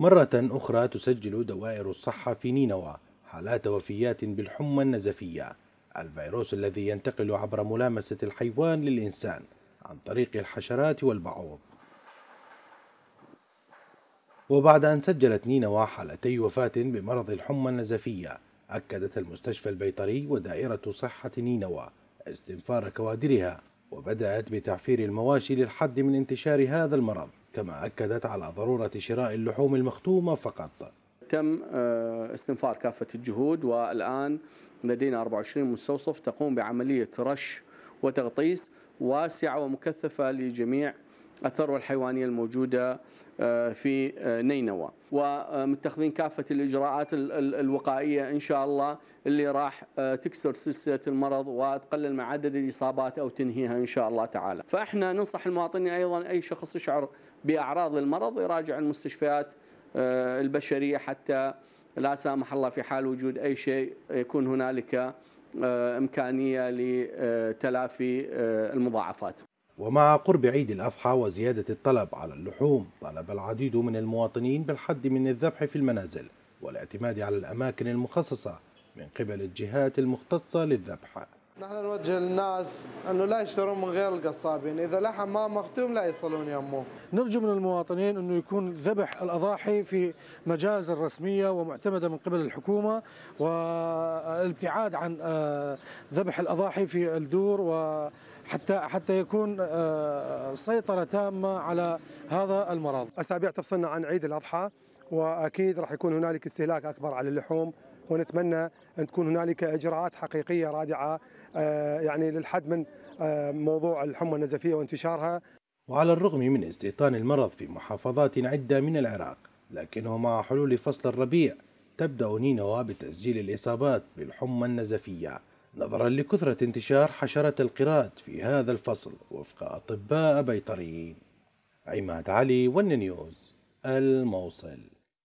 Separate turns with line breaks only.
مرة أخرى تسجل دوائر الصحة في نينوى حالات وفيات بالحمى النزفية الفيروس الذي ينتقل عبر ملامسة الحيوان للإنسان عن طريق الحشرات والبعوض وبعد أن سجلت نينوى حالتي وفاة بمرض الحمى النزفية أكدت المستشفى البيطري ودائرة صحة نينوى استنفار كوادرها وبدأت بتعفير المواشي للحد من انتشار هذا المرض كما أكدت على ضرورة شراء اللحوم المختومة فقط
تم آه، استنفار كافة الجهود والآن لدينا 24 مستوصف تقوم بعملية رش وتغطيس واسعة ومكثفة لجميع الثروة الحيوانية الموجودة آه، في آه، نينوى ومتخذين كافة الإجراءات الوقائية إن شاء الله اللي راح آه، تكسر سلسلة المرض وتقلل من عدد الإصابات أو تنهيها إن شاء الله تعالى فإحنا ننصح المواطنين أيضا أي شخص يشعر بأعراض المرض يراجع المستشفيات البشرية حتى لا سامح الله في حال وجود أي شيء يكون هنالك إمكانية لتلافي المضاعفات
ومع قرب عيد الأضحى وزيادة الطلب على اللحوم طلب العديد من المواطنين بالحد من الذبح في المنازل والاعتماد على الأماكن المخصصة من قبل الجهات المختصة للذبح
نحن نوجه للناس انه لا يشترون من غير القصابين، اذا لحم ما مختوم لا يصلون يمه. نرجو من المواطنين انه يكون ذبح الاضاحي في مجازر رسميه ومعتمده من قبل الحكومه والابتعاد عن آه، ذبح الاضاحي في الدور و حتى حتى يكون آه، سيطره تامه على هذا المرض. اسابيع تفصلنا عن عيد الاضحى واكيد راح يكون هنالك استهلاك اكبر على اللحوم ونتمنى ان تكون هنالك اجراءات حقيقيه رادعه آه، يعني للحد من آه، موضوع الحمى النزفيه وانتشارها.
وعلى الرغم من استيطان المرض في محافظات عده من العراق، لكنه مع حلول فصل الربيع تبدا نينوى بتسجيل الاصابات بالحمى النزفيه. نظرا لكثرة انتشار حشرة القراد في هذا الفصل وفق أطباء بيطريين عماد علي والنيوز الموصل